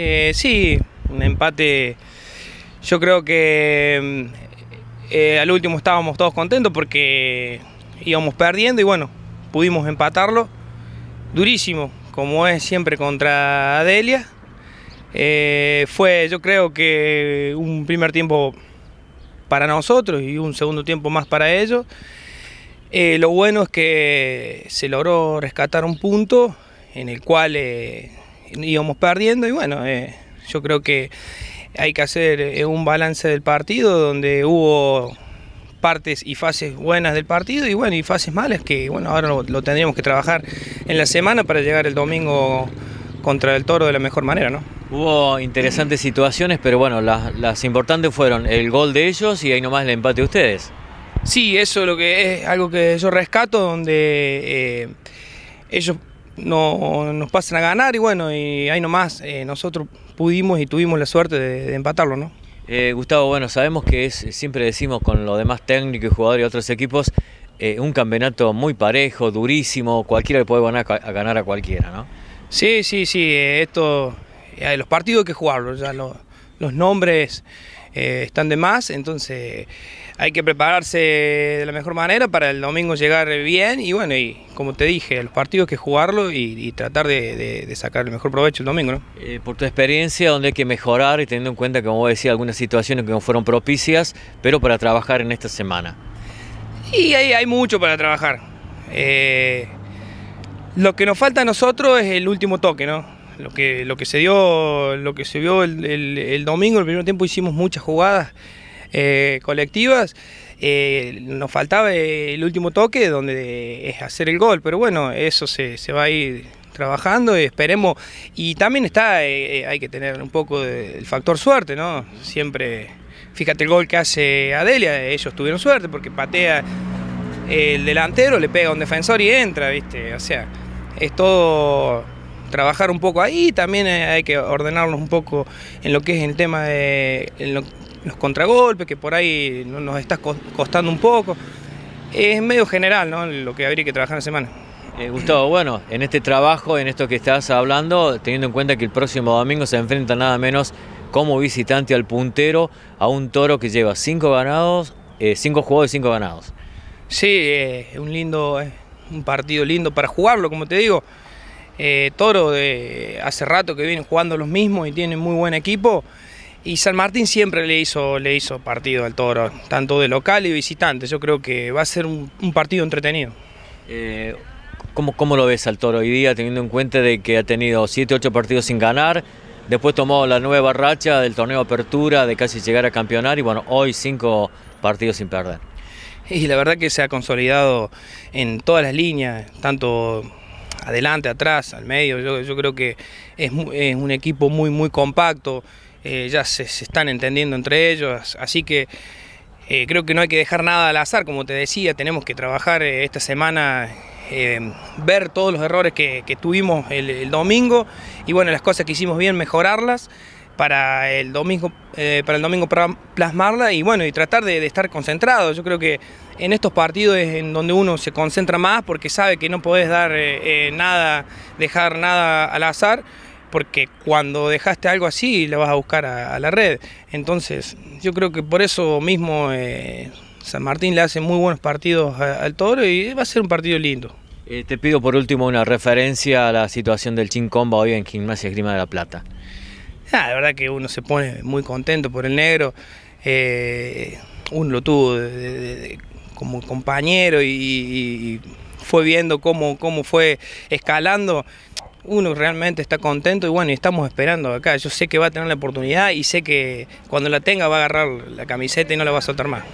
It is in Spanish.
Eh, sí, un empate. Yo creo que mm, eh, al último estábamos todos contentos porque íbamos perdiendo y bueno, pudimos empatarlo. Durísimo, como es siempre contra Adelia. Eh, fue yo creo que un primer tiempo para nosotros y un segundo tiempo más para ellos. lo bueno es que se logró rescatar un punto en el cual íbamos perdiendo y bueno, eh, yo creo que hay que hacer eh, un balance del partido donde hubo partes y fases buenas del partido y bueno, y fases malas que bueno, ahora lo, tendríamos que trabajar en la semana para llegar el domingo contra el toro de la mejor manera, ¿no? Hubo interesantes situaciones, pero bueno, las, importantes fueron el gol de ellos y ahí nomás el empate de ustedes. Sí, eso es lo que es algo que yo rescato, donde eh, ellos no, nos pasan a ganar y bueno, y ahí nomás eh, nosotros pudimos y tuvimos la suerte de, empatarlo, ¿no? Eh, Gustavo, bueno, sabemos que es, siempre decimos con los demás técnicos y jugadores y otros equipos, eh, un campeonato muy parejo, durísimo, cualquiera le puede ganar a, ganar a cualquiera, ¿no? Sí, sí, sí, esto, los partidos hay que jugarlos, ya los nombres... Eh, están de más, entonces hay que prepararse de la mejor manera para el domingo llegar bien y bueno, y como te dije, los partidos que jugarlo y, tratar de, sacar el mejor provecho el domingo. ¿no? Eh, por tu experiencia, ¿dónde hay que mejorar y teniendo en cuenta, como decía algunas situaciones que no fueron propicias, pero para trabajar en esta semana. Y hay, hay mucho para trabajar. Eh, lo que nos falta a nosotros es el último toque, ¿no? lo que, lo que se dio, lo que se vio el, domingo, el primer tiempo hicimos muchas jugadas eh, colectivas. Eh, nos faltaba eh, el último toque donde es hacer el gol, pero bueno, eso se, va a ir trabajando y esperemos. Y también está, hay que tener un poco del factor suerte, ¿no? Siempre, fíjate el gol que hace Adelia, ellos tuvieron suerte porque patea el delantero, le pega a un defensor y entra, ¿viste? O sea, es todo trabajar un poco ahí, también eh, hay que ordenarnos un poco en lo que es el tema de los contragolpes, que por ahí nos está costando un poco. Es medio general ¿no? lo que habría que trabajar en semana. Eh, Gustavo, bueno, en este trabajo, en esto que estás hablando, teniendo en cuenta que el próximo domingo se enfrenta nada menos como visitante al puntero a un toro que lleva cinco ganados, eh, cinco juegos y cinco ganados. Sí, un lindo, un partido lindo para jugarlo, como te digo. Eh, Toro de, eh, hace rato que viene jugando los mismos y tiene muy buen equipo. Y San Martín siempre le hizo, le hizo partido al Toro, tanto de local y visitante. Yo creo que va a ser un, partido entretenido. Eh, ¿cómo, lo ves al Toro hoy día, teniendo en cuenta de que ha tenido 7, 8 partidos sin ganar? Después tomó la nueva racha del torneo Apertura, de casi llegar a campeonar, y bueno, hoy cinco partidos sin perder. Y la verdad que se ha consolidado en todas las líneas, tanto adelante, atrás, al medio. Yo, creo que es, un equipo muy, muy compacto. Eh, ya se, están entendiendo entre ellos. Así que eh, creo que no hay que dejar nada al azar. Como te decía, tenemos que trabajar eh, esta semana. ver todos los errores que, tuvimos el, el domingo y bueno, las cosas que hicimos bien, mejorarlas para el domingo, eh, para el domingo plasmarla y bueno, y tratar de, estar concentrado. Yo creo que en estos partidos es en donde uno se concentra más porque sabe que no podés dar eh, eh, nada, dejar nada al azar, porque cuando dejaste algo así lo vas a buscar a, la red. Entonces, yo creo que por eso mismo San Martín le hace muy buenos partidos al toro y va a ser un partido lindo. te pido por último una referencia a la situación del Chincomba hoy en Gimnasia Esgrima de la Plata. Ah, la verdad que uno se pone muy contento por el negro. Eh, uno lo tuvo como compañero y, fue viendo cómo, cómo fue escalando. Uno realmente está contento y bueno, estamos esperando acá. Yo sé que va a tener la oportunidad y sé que cuando la tenga va a agarrar la camiseta y no la va a soltar más.